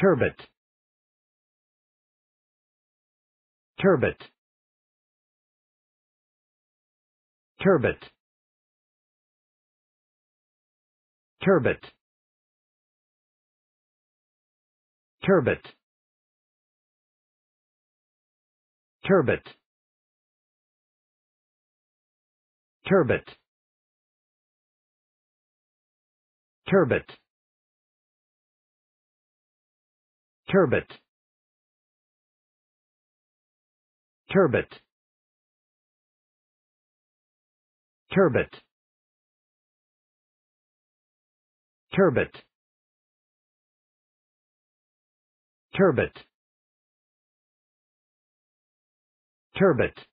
turbot turbot turbot turbot turbot turbot turbot turbot turbot turbot turbot turbot turbot turbot